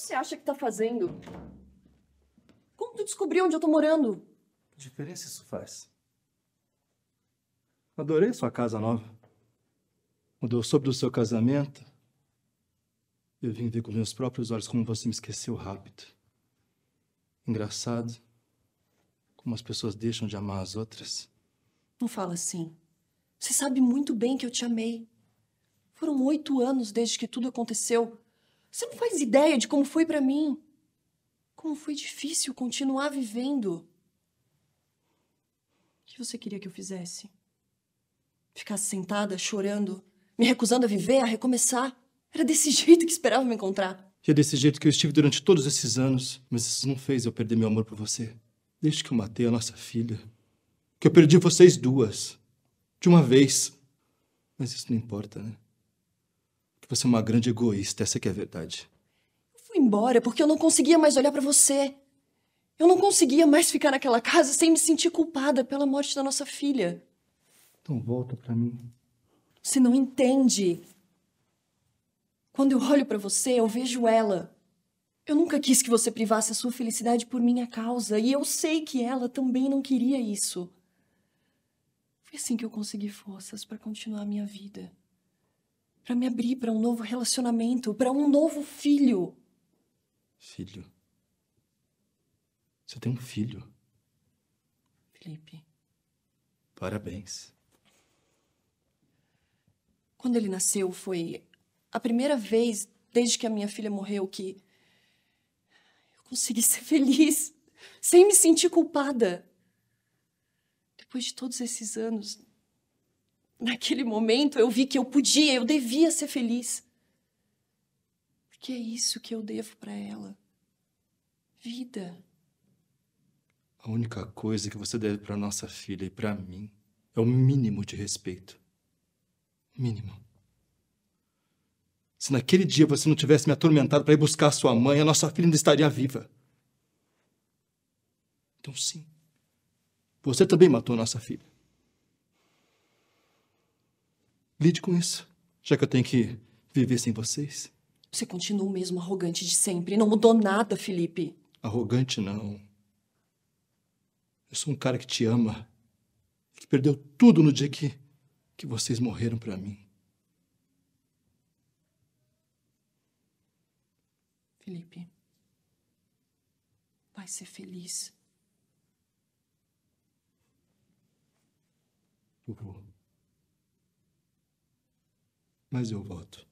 você acha que tá fazendo? Como tu descobriu onde eu tô morando? Que diferença isso faz? Adorei sua casa nova. Quando eu soube do seu casamento, eu vim ver com meus próprios olhos como você me esqueceu rápido. Engraçado como as pessoas deixam de amar as outras. Não fala assim. Você sabe muito bem que eu te amei. Foram oito anos desde que tudo aconteceu. Você não faz ideia de como foi para mim. Como foi difícil continuar vivendo. O que você queria que eu fizesse? Ficasse sentada, chorando, me recusando a viver, a recomeçar. Era desse jeito que esperava me encontrar. E é desse jeito que eu estive durante todos esses anos. Mas isso não fez eu perder meu amor por você. Desde que eu matei a nossa filha. Que eu perdi vocês duas. De uma vez. Mas isso não importa, né? Tipo, você é uma grande egoísta, essa que é a verdade. Eu fui embora porque eu não conseguia mais olhar para você. Eu não conseguia mais ficar naquela casa sem me sentir culpada pela morte da nossa filha. Então volta para mim. Você não entende. Quando eu olho para você, eu vejo ela. Eu nunca quis que você privasse a sua felicidade por minha causa, e eu sei que ela também não queria isso. Foi assim que eu consegui forças para continuar a minha vida para me abrir para um novo relacionamento, para um novo filho. Filho? Você tem um filho? Felipe. Parabéns. Quando ele nasceu, foi a primeira vez desde que a minha filha morreu que eu consegui ser feliz, sem me sentir culpada. Depois de todos esses anos, naquele momento eu vi que eu podia, eu devia ser feliz. Porque é isso que eu devo para ela. Vida. A única coisa que você deve para nossa filha e para mim é o mínimo de respeito. Mínimo. Se naquele dia você não tivesse me atormentado para ir buscar sua mãe, a nossa filha ainda estaria viva. Então, sim. Você também matou nossa filha. Lide com isso, já que eu tenho que viver sem vocês. Você continua o mesmo arrogante de sempre. Não mudou nada, Felipe. Arrogante não. Eu sou um cara que te ama, que perdeu tudo no dia que, que vocês morreram para mim. Felipe, vai ser feliz. Eu vou mas eu volto.